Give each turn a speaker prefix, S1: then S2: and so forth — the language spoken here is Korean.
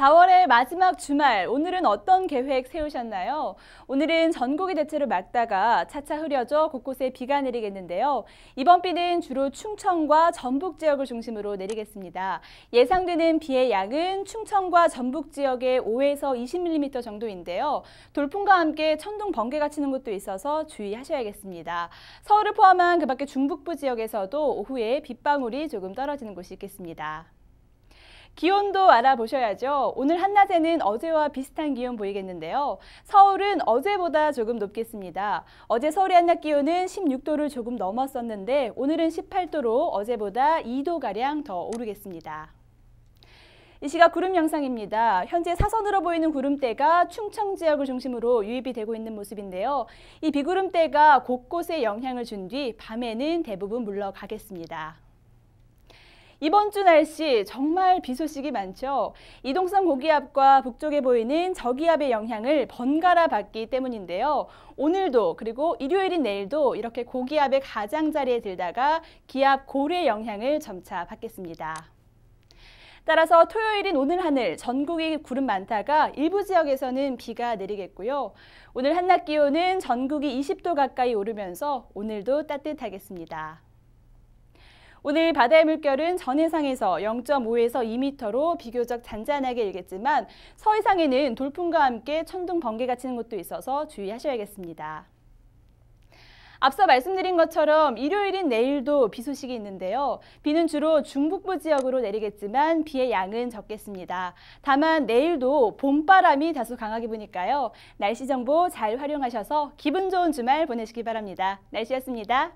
S1: 4월의 마지막 주말, 오늘은 어떤 계획 세우셨나요? 오늘은 전국이 대체로 맑다가 차차 흐려져 곳곳에 비가 내리겠는데요. 이번 비는 주로 충청과 전북 지역을 중심으로 내리겠습니다. 예상되는 비의 양은 충청과 전북 지역에 5에서 20mm 정도인데요. 돌풍과 함께 천둥 번개가 치는 곳도 있어서 주의하셔야겠습니다. 서울을 포함한 그 밖에 중북부 지역에서도 오후에 빗방울이 조금 떨어지는 곳이 있겠습니다. 기온도 알아보셔야죠. 오늘 한낮에는 어제와 비슷한 기온 보이겠는데요. 서울은 어제보다 조금 높겠습니다. 어제 서울의 한낮 기온은 16도를 조금 넘었었는데 오늘은 18도로 어제보다 2도가량 더 오르겠습니다. 이 시각 구름 영상입니다. 현재 사선으로 보이는 구름대가 충청 지역을 중심으로 유입이 되고 있는 모습인데요. 이 비구름대가 곳곳에 영향을 준 뒤 밤에는 대부분 물러가겠습니다. 이번 주 날씨 정말 비 소식이 많죠. 이동성 고기압과 북쪽에 보이는 저기압의 영향을 번갈아 받기 때문인데요. 오늘도 그리고 일요일인 내일도 이렇게 고기압의 가장자리에 들다가 기압 고래 영향을 점차 받겠습니다. 따라서 토요일인 오늘 하늘 전국이 구름 많다가 일부 지역에서는 비가 내리겠고요. 오늘 한낮 기온은 전국이 20도 가까이 오르면서 오늘도 따뜻하겠습니다. 오늘 바다의 물결은 전해상에서 0.5에서 2m로 비교적 잔잔하게 일겠지만 서해상에는 돌풍과 함께 천둥 번개가 치는 곳도 있어서 주의하셔야겠습니다. 앞서 말씀드린 것처럼 일요일인 내일도 비 소식이 있는데요. 비는 주로 중북부 지역으로 내리겠지만 비의 양은 적겠습니다. 다만 내일도 봄바람이 다소 강하게 부니까요. 날씨 정보 잘 활용하셔서 기분 좋은 주말 보내시기 바랍니다. 날씨였습니다.